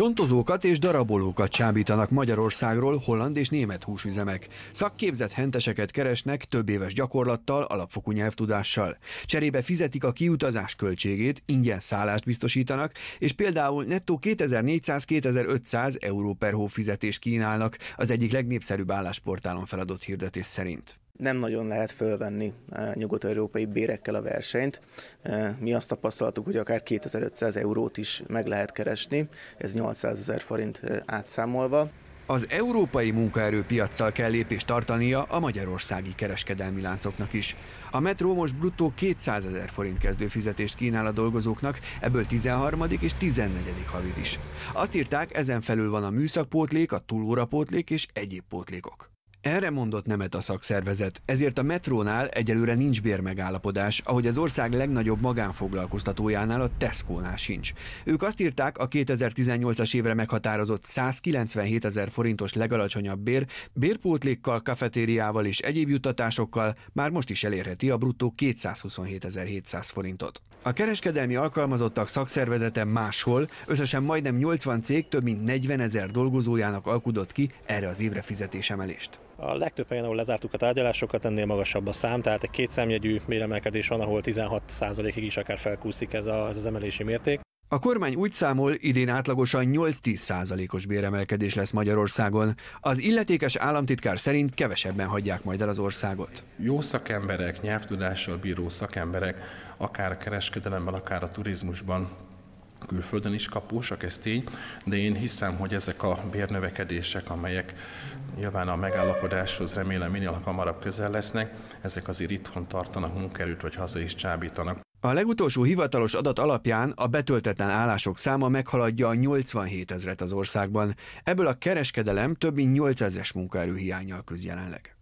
Csontozókat és darabolókat csábítanak Magyarországról holland és német húsüzemek. Szakképzett henteseket keresnek több éves gyakorlattal, alapfokú nyelvtudással. Cserébe fizetik a kiutazás költségét, ingyen szállást biztosítanak, és például nettó 2400-2500 euró per hó fizetést kínálnak az egyik legnépszerűbb állásportálon feladott hirdetés szerint nem nagyon lehet fölvenni eh, nyugat-európai bérekkel a versenyt. Eh, mi azt tapasztaltuk, hogy akár 2500 eurót is meg lehet keresni, ez 800 ezer forint eh, átszámolva. Az európai munkaerőpiacsal kell lépést tartania a magyarországi kereskedelmi láncoknak is. A metró most bruttó 200 ezer forint fizetést kínál a dolgozóknak, ebből 13. és 14. havid is. Azt írták, ezen felül van a műszakpótlék, a túlórapótlék és egyéb pótlékok. Erre mondott nemet a szakszervezet, ezért a metrónál egyelőre nincs bérmegállapodás, ahogy az ország legnagyobb magánfoglalkoztatójánál a Tesco-nál sincs. Ők azt írták, a 2018-as évre meghatározott 197 ezer forintos legalacsonyabb bér, bérpótlékkal, kafetériával és egyéb juttatásokkal már most is elérheti a bruttó 227.700 forintot. A kereskedelmi alkalmazottak szakszervezete máshol összesen majdnem 80 cég több mint 40 ezer dolgozójának alkudott ki erre az évre fizetésemelést. A legtöbb helyen, ahol lezártuk a tárgyalásokat, ennél magasabb a szám, tehát egy kétszemjegyű béremelkedés van, ahol 16%-ig is akár felkúszik ez, a, ez az emelési mérték. A kormány úgy számol, idén átlagosan 8-10 százalékos béremelkedés lesz Magyarországon. Az illetékes államtitkár szerint kevesebben hagyják majd el az országot. Jó szakemberek, nyelvtudással bíró szakemberek, akár a kereskedelemben, akár a turizmusban külföldön is kapósak, ez tény, de én hiszem, hogy ezek a bérnövekedések, amelyek nyilván a megállapodáshoz remélem minél hamarabb közel lesznek, ezek azért itthon tartanak munkerőt, vagy haza is csábítanak. A legutolsó hivatalos adat alapján a betöltetlen állások száma meghaladja a 87 ezret az országban. Ebből a kereskedelem több mint 8 ezres munkaerő hiányjal küzd jelenleg.